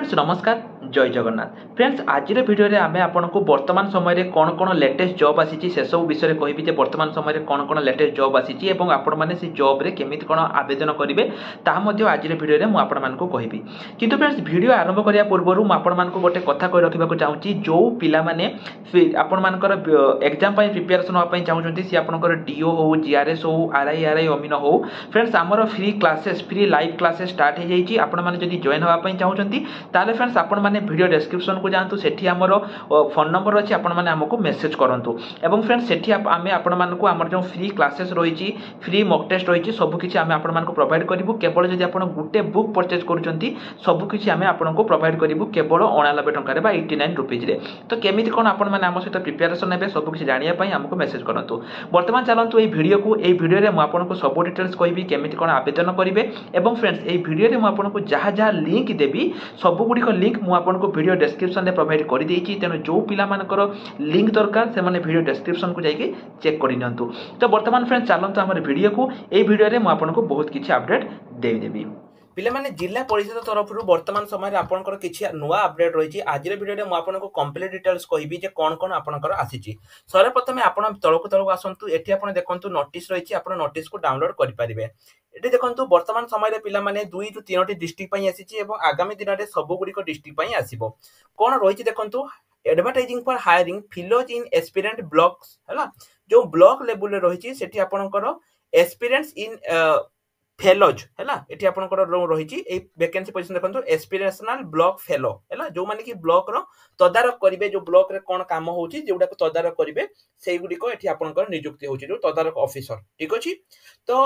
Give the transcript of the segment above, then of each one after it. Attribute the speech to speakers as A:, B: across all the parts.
A: friends নমস্কার জয় Jagannath friends আজির ভিডিওরে আমি আপনার বর্তমান সময়ের কোণ কোণ লেটেস্ট জব আসিছি সেসব বিষয়ে কহবি যে বর্তমান সময়ের কোণ কোণ লেটেস্ট জব আসিছি এবং আপনার সেই জব্রে কেমিতি কোণ আবেদন করবে তাহা মধ্যে আজির ভিডিওরে মু আপনার কহবি কিন্তু ফ্রেন্ডস ভিডিও আরম্ভ করা পূর্বর মু আপনার গোটে কথা কই রাখা চাহুছি যে পিলা মানে আপনার এক্সাম প্রিপেয়ারেসন হওয়া চাহুন সি আপনার ডিও হো জিআরএস হো আরআই আরআই অমিন হো ফ্রেন্ডস আমার free classes free live classes start হয়ে যাই আপনার যদি জয়েন হওয়া চাহুন তাহলে ফ্রেন্ডস আপনার ভিডিও ডেসক্রিপশনকু যাতে সেটি আমার ফোন নম্বর অছি আপনার আমাকে মেসেজ করতু এবং ফ্রেন্ডস সেটি আমি আপনার আমার যে ফ্রি ক্লাসেস রয়েছে ফ্রি মক টেস্ট রয়েছে সবুকিছি আমি আপনার প্রোভাইড করবু কেবল যদি আপনার গোটে বুক পরচেজ করছেন সবুকিছি আমি আপনার প্রোভাইড করবু কেবল অনানবে টাকার বা এইটি নাইন রুপিজে তো কেমিতি কোণ আপনার আমার সহ প্রিপারেসন নেবে সবুকিছি জাঁয়া আমাকে মেসেজ করতু বর্তমান চলতু এই ভিডিওকে এই ভিডিওরে আপনার সব ডিটেলস কবি কেমিতি কোণ আবেদন করবে এবং ফ্রেন্ডস এই ভিডিওরে আপনার যা যা লিঙ্ক দেবি সব ସବୁଗୁଡ଼ିକ ଲିଙ୍କ୍ ମୁଁ ଆପଣଙ୍କୁ ଭିଡ଼ିଓ ଡେସ୍କ୍ରିପ୍ସନ୍ରେ ପ୍ରୋଭାଇଡ଼ କରିଦେଇଛି ତେଣୁ ଯେଉଁ ପିଲାମାନଙ୍କର ଲିଙ୍କ୍ ଦରକାର ସେମାନେ ଭିଡ଼ିଓ ଡେସ୍କ୍ରିପ୍ସନ୍କୁ ଯାଇକି ଚେକ୍ କରିନିଅନ୍ତୁ ତ ବର୍ତ୍ତମାନ ଫ୍ରେଣ୍ଡ ଚାଲନ୍ତୁ ଆମର ଭିଡ଼ିଓକୁ ଏଇ ଭିଡ଼ିଓରେ ମୁଁ ଆପଣଙ୍କୁ ବହୁତ କିଛି ଅପଡ଼େଟ୍ ଦେଇଦେବି ପିଲାମାନେ ଜିଲ୍ଲା ପରିଷଦ ତରଫରୁ ବର୍ତ୍ତମାନ ସମୟରେ ଆପଣଙ୍କର କିଛି ନୂଆ ଅପଡେଟ୍ ରହିଛି ଆଜିର ଭିଡ଼ିଓରେ ମୁଁ ଆପଣଙ୍କୁ କମ୍ପ୍ଲିଟ୍ ଡିଟେଲ୍ସ କହିବି ଯେ କ'ଣ କ'ଣ ଆପଣଙ୍କର ଆସିଛି ସର୍ବପ୍ରଥମେ ଆପଣ ତଳକୁ ତଳକୁ ଆସନ୍ତୁ ଏଠି ଆପଣ ଦେଖନ୍ତୁ ନୋଟିସ୍ ରହିଛି ଆପଣ ନୋଟିସ୍କୁ ଡାଉନଲୋଡ୍ କରିପାରିବେ ଏଠି ଦେଖନ୍ତୁ ବର୍ତ୍ତମାନ ସମୟରେ ପିଲାମାନେ ଦୁଇରୁ ତିନୋଟି ଡିଷ୍ଟ୍ରିକ୍ଟ ପାଇଁ ଆସିଛି ଏବଂ ଆଗାମୀ ଦିନରେ ସବୁଗୁଡ଼ିକ ଡିଷ୍ଟ୍ରିକ୍ଟ ପାଇଁ ଆସିବ କ'ଣ ରହିଛି ଦେଖନ୍ତୁ advertising for hiring fellows in ଏକ୍ସପିରିଏଣ୍ଟ ବ୍ଲକ ହେଲା ଯେଉଁ ବ୍ଲକ ଲେବୁଲରେ ରହିଛି ସେଠି ଆପଣଙ୍କର ଏକ୍ସପିରିଏନ୍ସ ଇନ୍ ଫେଲୋଜ୍ ହେଲା ଏଠି ଆପଣଙ୍କର ରୁମ୍ ରହିଛି ଏଇ ଭେକେନ୍ସି ପୋଜିସନ୍ ଦେଖନ୍ତୁ ଏସ୍ପିରେସନାଲ୍ ବ୍ଲକ୍ ଫେଲୋ ହେଲା ଯେଉଁମାନେ କି ବ୍ଲକ୍ର ତଦାରଖ କରିବେ ଯେଉଁ ବ୍ଲକ୍ରେ କ'ଣ କାମ ହେଉଛି ଯେଉଁଟାକୁ ତଦାରଖ କରିବେ ସେଇଗୁଡ଼ିକ ଏଠି ଆପଣଙ୍କର ନିଯୁକ୍ତି ହେଉଛି ଯେଉଁ ତଦାରଖ ଅଫିସର ଠିକ୍ ଅଛି ତ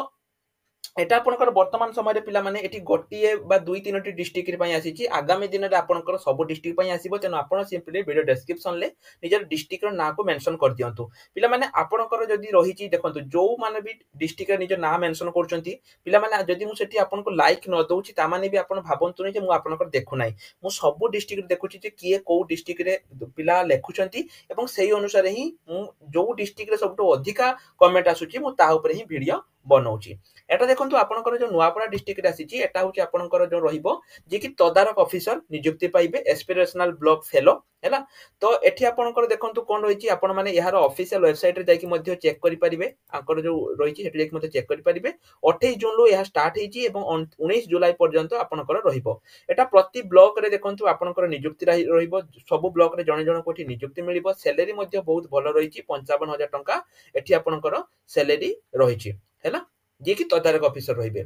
A: এটা আপনার বর্তমান সময়ের মানে এটি গোটিয়ে বা দুই তিনোটি ডিস্ট্রিক্ট আসিছি আগামী দিনে আপনার সব ডিস্ট্রিক্ট আসব তেমন আপনার সিম্পলি ভিডিও ডেসক্রিপশনলে নিজের ডিস্ট্রিক্টর না মেনশন করে দিও পিলা মানে আপনার যদি রয়েছে দেখুন যে বি ডিস্ট্রিক্টরে নিজ না মেনশন করছেন পিলা মানে যদি মু সেটি আপনার লাইক ন দৌছি তা মানে বি আপনার ভাবন্তু যে মু আপনার দেখু নাই মু সবু ডিস্ট্রিক্ট দেখুছি যে কি কেউ ডিস্ট্রিক্টরে পিলা লেখুছেন এবং সেই অনুসারে হি মু যে ডিস্ট্রিক্টরে সবুঠু অধিকা কমেন্ট আসুচি মু তা উপরে হি ভিডিও ବନଉଛି ଏଟା ଦେଖନ୍ତୁ ଆପଣଙ୍କର ଯେଉଁ ନୂଆପଡ଼ା ଡିଷ୍ଟ୍ରିକ୍ଟରେ ଆସିଛି ଏଟା ହେଉଛି ଆପଣଙ୍କର ଯେଉଁ ରହିବ ଯିଏକି ତଦାରଖ ଅଫିସର ନିଯୁକ୍ତି ପାଇବେ ଏସ୍ପିରେସନାଲ ବ୍ଲକ ଫେଲୋ ହେଲା ତ ଏଠି ଆପଣଙ୍କର ଦେଖନ୍ତୁ କଣ ରହିଛି ଆପଣମାନେ ଏହାର ଅଫିସିଆଲ ୱେବସାଇଟରେ ଯାଇକି ମଧ୍ୟ ଚେକ୍ କରିପାରିବେ ଆଙ୍କର ଯେଉଁ ରହିଛି ସେଠି ଯାଇକି ମଧ୍ୟ ଚେକ୍ କରିପାରିବେ ଅଠେଇଶ ଜୁନରୁ ଏହା ଷ୍ଟାର୍ଟ ହେଇଛି ଏବଂ ଉଣେଇଶ ଜୁଲାଇ ପର୍ଯ୍ୟନ୍ତ ଆପଣଙ୍କର ରହିବ ଏଟା ପ୍ରତି ବ୍ଲକରେ ଦେଖନ୍ତୁ ଆପଣଙ୍କର ନିଯୁକ୍ତି ରହିବ ସବୁ ବ୍ଲକରେ ଜଣେ ଜଣଙ୍କୁ ଏଠି ନିଯୁକ୍ତି ମିଳିବ ସେଲେରୀ ମଧ୍ୟ ବହୁତ ଭଲ ରହିଛି ପଞ୍ଚାବନ ହଜାର ଟଙ୍କା ଏଠି ଆପଣଙ୍କର ସେଲେରୀ ରହିଛି ହେଲା ଯିଏକି ତଦାରଖ ଅଫିସର ରହିବେ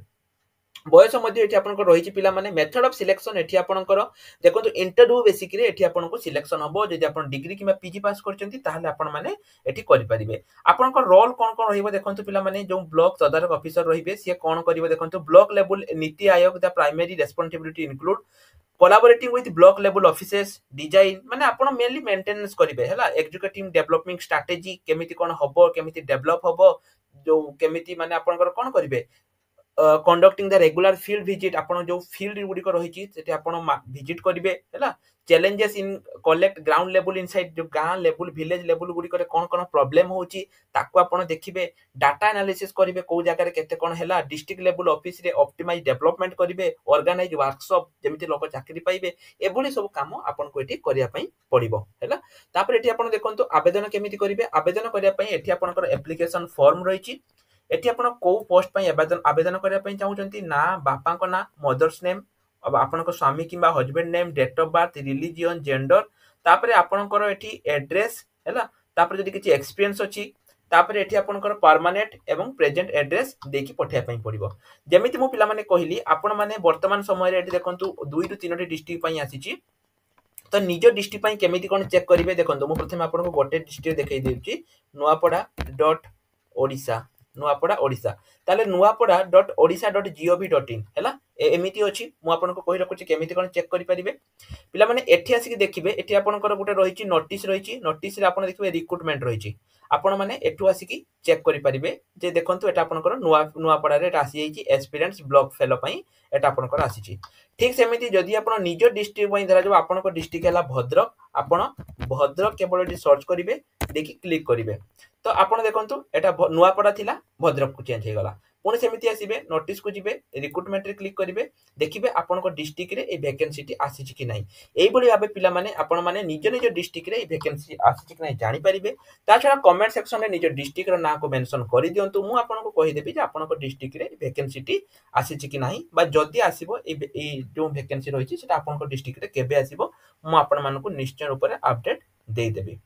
A: বয়স মধ্যে এটি আপনার রয়েছে পিলা মানে মেথড অফ সিলেকশন এটি আপনার দেখুন ইন্টরভিউ বেসিক্রে এটি আপনার সিলেকশন হব যদি আপনার ডিগ্রি কিংবা পিজি পাস করছেন তাহলে আপন মানে এটি করিপারিবে আপনার রোল কোন কোন রহব দেখুন পিলা মানে যে ব্লক তদারক অফিসর রহবে সি কোন করবে দেখুন block level NITI Aayog the primary responsibility include collaborating with block level offices design মানে আপনার মেনলি মেন্টেনান্স করবে হল এক্সিক্যুটিভ ডেভেলপমেন্ট স্ট্রাটেজি কেমিতি কোন হব কেমিতি ডেভেলপ হব ଯୋଉ କେମିତି ମାନେ ଆପଣଙ୍କର କଣ କରିବେ conducting the regular field visit ଆପଣ ଯେଉଁ ଫିଲ୍ଡ ଗୁଡ଼ିକ ରହିଛି ସେଠି ଆପଣ ଭିଜିଟ୍ କରିବେ ହେଲା ଚ୍ୟାଲେଞ୍ଜେସ୍ ଇନ୍ କଲେକ୍ଟ ଗ୍ରାଉଣ୍ଡ ଲେବୁଲ୍ ଇନସାଇଡ୍ ଯେଉଁ ଗାଁ ଲେବୁଲ୍ ଭିଲେଜ୍ ଲେବୁଲ୍ ଗୁଡ଼ିକରେ କ'ଣ କ'ଣ ପ୍ରୋବ୍ଲେମ୍ ହେଉଛି ତାକୁ ଆପଣ ଦେଖିବେ ଡାଟା ଆନାଲିସିସ୍ କରିବେ କେଉଁ ଜାଗାରେ କେତେ କ'ଣ ହେଲା ଡିଷ୍ଟ୍ରିକ୍ଟ ଲେବୁଲ୍ ଅଫିସରେ ଅପ୍ଟିମାଇଜ୍ ଡେଭଲପମେଣ୍ଟ କରିବେ ଅର୍ଗାନାଇଜ୍ ୱାର୍କସପ୍ ଯେମିତି ଲୋକ ଚାକିରି ପାଇବେ ଏଭଳି ସବୁ କାମ ଆପଣଙ୍କୁ ଏଠି କରିବା ପାଇଁ ପଡ଼ିବ ହେଲା ତାପରେ ଏଠି ଆପଣ ଦେଖନ୍ତୁ ଆବେଦନ କେମିତି କରିବେ ଆବେଦନ କରିବା ପାଇଁ ଏଠି ଆପଣଙ୍କର ଆପ୍ଲିକେସନ୍ ଫର୍ମ ରହିଛି ଏଠି ଆପଣ କେଉଁ ପୋଷ୍ଟ ପାଇଁ ଆବେଦନ ଆବେଦନ କରିବା ପାଇଁ ଚାହୁଁଛନ୍ତି ନା ବାପାଙ୍କ ନାଁ ମଦର୍ସ ନେମ୍ ଆପଣଙ୍କ ସ୍ୱାମୀ କିମ୍ବା husband name date of birth religion gender ତାପରେ ଆପଣଙ୍କର ଏଠି ଆଡ୍ରେସ୍ ହେଲା ତାପରେ ଯଦି କିଛି ଏକ୍ସପିରିଏନ୍ସ ଅଛି ତାପରେ ଏଠି ଆପଣଙ୍କର ପରମାନେଣ୍ଟ ଏବଂ ପ୍ରେଜେଣ୍ଟ ଆଡ୍ରେସ୍ ଦେଇକି ପଠାଇବା ପାଇଁ ପଡ଼ିବ ଯେମିତି ମୁଁ ପିଲାମାନେ କହିଲି ଆପଣମାନେ ବର୍ତ୍ତମାନ ସମୟରେ ଏଠି ଦେଖନ୍ତୁ ଦୁଇରୁ ତିନୋଟି ଡିଷ୍ଟ୍ରିକ୍ଟ ପାଇଁ ଆସିଛି ତ ନିଜ ଡିଷ୍ଟ୍ରିକ୍ଟ ପାଇଁ କେମିତି କ'ଣ ଚେକ୍ କରିବେ ଦେଖନ୍ତୁ ମୁଁ ପ୍ରଥମେ ଆପଣଙ୍କୁ ଗୋଟେ ଡିଷ୍ଟ୍ରିକ୍ଟ ଦେଖାଇ ଦେଉଛି ନୂଆପଡ଼ା ଡଟ୍ ଓଡ଼ିଶା नुआपड़ा ओडा ताले नुआपड़ा डट ओडा डट जीओभि डट इन है एमती अच्छी मुझे कही रखुच्छे केमी कौन चेक करेंगे पाने एटी आसिक देखिए ये आपंकर गोटे रही नोट रही नोट्रे आप देखिए रिक्रुटमेंट रही आपण मैंने एठू आसिक चेक करेंगे जे देखते ये आपंकर नुआपड़े आसी जाइए एक्सपीरियंस ब्लक फेल आपंकर आसी ठीक सेमती जदि आप निज डिस्ट्रिक्ट धर आपण डिस्ट्रिक्ट है भद्रक आप भद्रक केवल सर्च करेंगे देखिए क्लिक करेंगे ତ ଆପଣ ଦେଖନ୍ତୁ ଏଇଟା ନୂଆପଡ଼ା ଥିଲା ଭଦ୍ରକକୁ ଚେଞ୍ଜ ହେଇଗଲା ପୁଣି ସେମିତି ଆସିବେ ନୋଟିସ୍କୁ ଯିବେ ରିକ୍ରୁଟମେଣ୍ଟରେ କ୍ଲିକ୍ କରିବେ ଦେଖିବେ ଆପଣଙ୍କ ଡିଷ୍ଟ୍ରିକ୍ଟରେ ଏଇ ଭ୍ୟାକେନ୍ସିଟି ଆସିଛି କି ନାହିଁ ଏଇଭଳି ଭାବେ ପିଲାମାନେ ଆପଣମାନେ ନିଜ ନିଜ ଡିଷ୍ଟ୍ରିକ୍ଟରେ ଏ ଭ୍ୟାକେନ୍ସି ଆସିଛି କି ନାହିଁ ଜାଣିପାରିବେ ତା ଛଡ଼ା କମେଣ୍ଟ ସେକ୍ସନରେ ନିଜ ଡିଷ୍ଟ୍ରିକ୍ଟର ନାଁକୁ ମେନସନ୍ କରିଦିଅନ୍ତୁ ମୁଁ ଆପଣଙ୍କୁ କହିଦେବି ଯେ ଆପଣଙ୍କ ଡିଷ୍ଟ୍ରିକ୍ଟରେ ଭ୍ୟାକେନ୍ସିଟି ଆସିଛି କି ନାହିଁ ବା ଯଦି ଆସିବ ଏଇ ଯେଉଁ ଭ୍ୟାକେନ୍ସି ରହିଛି ସେଟା ଆପଣଙ୍କ ଡିଷ୍ଟ୍ରିକ୍ଟରେ କେବେ ଆସିବ ମୁଁ ଆପଣମାନଙ୍କୁ ନିଶ୍ଚୟ ରୂପରେ ଅପଡେଟ୍ ଦେଇଦେବି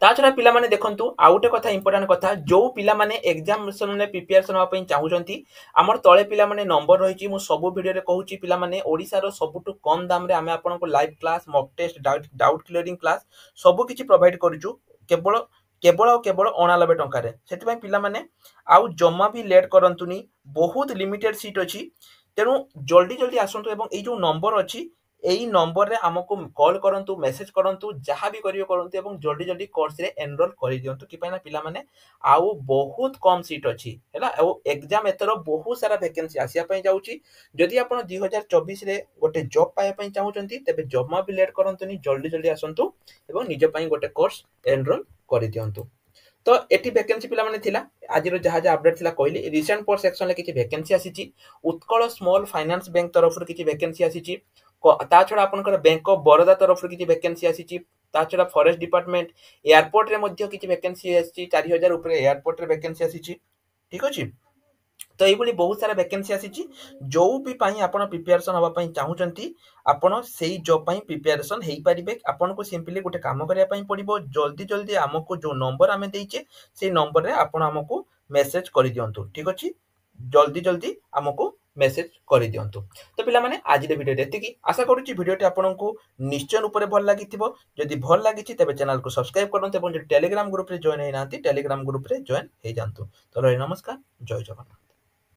A: তাছাড়া ପିଲାମାନେ ଦେଖନ୍ତୁ ଆଉ ଗୋଟେ କଥା ଇମ୍ପୋର୍ଟାଣ୍ଟ କଥା ଯେଉଁ ପିଲାମାନେ ଏକ୍ଜାମିନେସନ୍ରେ ପ୍ରିପେୟାରେସନ୍ ହେବା ପାଇଁ ଚାହୁଁଛନ୍ତି ଆମର ତଳେ ପିଲାମାନେ ନମ୍ବର ରହିଛି ମୁଁ ସବୁ ଭିଡ଼ିଓରେ କହୁଛି ପିଲାମାନେ ଓଡ଼ିଶାର ସବୁଠୁ କମ୍ ଦାମରେ ଆମେ ଆପଣଙ୍କୁ live class mock test doubt clearing class ସବୁ କିଛି ପ୍ରୋଭାଇଡ଼ କରୁଛୁ କେବଳ କେବଳ ଆଉ କେବଳ ଅଣାନବେ ଟଙ୍କାରେ ସେଥିପାଇଁ ପିଲାମାନେ ଆଉ ଜମା ବି ଲେଟ୍ କରନ୍ତୁନି ବହୁତ ଲିମିଟେଡ୍ ସିଟ୍ ଅଛି ତେଣୁ ଜଲ୍ଦି ଜଲ୍ଦି ଆସନ୍ତୁ ଏବଂ ଏଇ ଯେଉଁ ନମ୍ବର ଅଛି ଏଇ ନମ୍ବରରେ ଆମକୁ କଲ୍ କରନ୍ତୁ ମେସେଜ୍ କରନ୍ତୁ ଯାହା ବି କରିବେ କରନ୍ତୁ ଏବଂ ଜଲ୍ଦି ଜଲ୍ଦି କୋର୍ସରେ ଏନରୋଲ୍ କରିଦିଅନ୍ତୁ କି ପାଇଁ ନା ପିଲାମାନେ ଆଉ ବହୁତ କମ୍ ସିଟ୍ ଅଛି ହେଲା ଆଉ ଏକ୍ଜାମ୍ ଏଥର ବହୁତ ସାରା ଭେକେନ୍ସି ଆସିବା ପାଇଁ ଯାଉଛି ଯଦି ଆପଣ ଦୁଇ ହଜାର ଚବିଶରେ ଗୋଟେ ଜବ୍ ପାଇବା ପାଇଁ ଚାହୁଁଛନ୍ତି ତେବେ ଜମା ବି ଲେଟ୍ କରନ୍ତୁନି ଜଲ୍ଦି ଜଲ୍ଦି ଆସନ୍ତୁ ଏବଂ ନିଜ ପାଇଁ ଗୋଟେ କୋର୍ସ ଏନରୋଲ୍ କରିଦିଅନ୍ତୁ ତ ଏଠି ଭେକେନ୍ସି ପିଲାମାନେ ଥିଲା ଆଜିର ଯାହା ଯାହା ଅପଡେଟ୍ ଥିଲା କହିଲି ରିସେଣ୍ଟ ପୋଷ୍ଟ ସେକ୍ସନରେ କିଛି ଭେକେନ୍ସି ଆସିଛି ଉତ୍କଳ ସ୍ମଲ୍ ଫାଇନାନ୍ସ ବ୍ୟାଙ୍କ ତରଫରୁ କିଛି ଭେକେନ୍ସି ଆସିଛି ତା ଛଡ଼ା ଆପଣଙ୍କର ବ୍ୟାଙ୍କ ଅଫ୍ ବରୋଦା ତରଫରୁ କିଛି ଭେକେନ୍ସି ଆସିଛି ତା ଛଡ଼ା ଫରେଷ୍ଟ ଡିପାର୍ଟମେଣ୍ଟ ଏୟାରପୋର୍ଟରେ ମଧ୍ୟ କିଛି ଭେକେନ୍ସି ଆସିଛି ଚାରି ହଜାର ଉପରେ ଏୟାରପୋର୍ଟରେ ଭେକେନ୍ସି ଆସିଛି ଠିକ୍ ଅଛି ତ ଏଇଭଳି ବହୁତ ସାରା ଭେକେନ୍ସି ଆସିଛି ଯେଉଁ ବି ପାଇଁ ଆପଣ ପ୍ରିପାରେସନ୍ ହେବା ପାଇଁ ଚାହୁଁଛନ୍ତି ଆପଣ ସେଇ ଜବ୍ ପାଇଁ ପ୍ରିପାରେସନ୍ ହେଇପାରିବେ ଆପଣଙ୍କୁ ସିମ୍ପଲି ଗୋଟେ କାମ କରିବା ପାଇଁ ପଡ଼ିବ ଜଲ୍ଦି ଜଲ୍ଦି ଆମକୁ ଯେଉଁ ନମ୍ବର ଆମେ ଦେଇଛେ ସେଇ ନମ୍ବରରେ ଆପଣ ଆମକୁ ମେସେଜ୍ କରିଦିଅନ୍ତୁ ଠିକ୍ ଅଛି ଜଲ୍ଦି ଜଲ୍ଦି ଆମକୁ মেসেଜ କରିଦିଅନ୍ତୁ ତ ପିଲାମାନେ ଆଜିର ଭିଡ଼ିଓଟି ଏତିକି ଆଶା କରୁଛି ଭିଡ଼ିଓଟି ଆପଣଙ୍କୁ ନିଶ୍ଚୟ ଉପରେ ଭଲ ଲାଗିଥିବ ଯଦି ଭଲ ଲାଗିଛି ତେବେ ଚ୍ୟାନେଲକୁ ସବସ୍କ୍ରାଇବ୍ କରନ୍ତୁ ଏବଂ ଯଦି ଟେଲିଗ୍ରାମ ଗ୍ରୁପରେ ଜଏନ୍ ହେଇନାହାନ୍ତି ଟେଲିଗ୍ରାମ ଗ୍ରୁପରେ ଜଏନ୍ ହେଇଯାଆନ୍ତୁ ତ ରହି ନମସ୍କାର ଜୟ ଜଗନ୍ନାଥ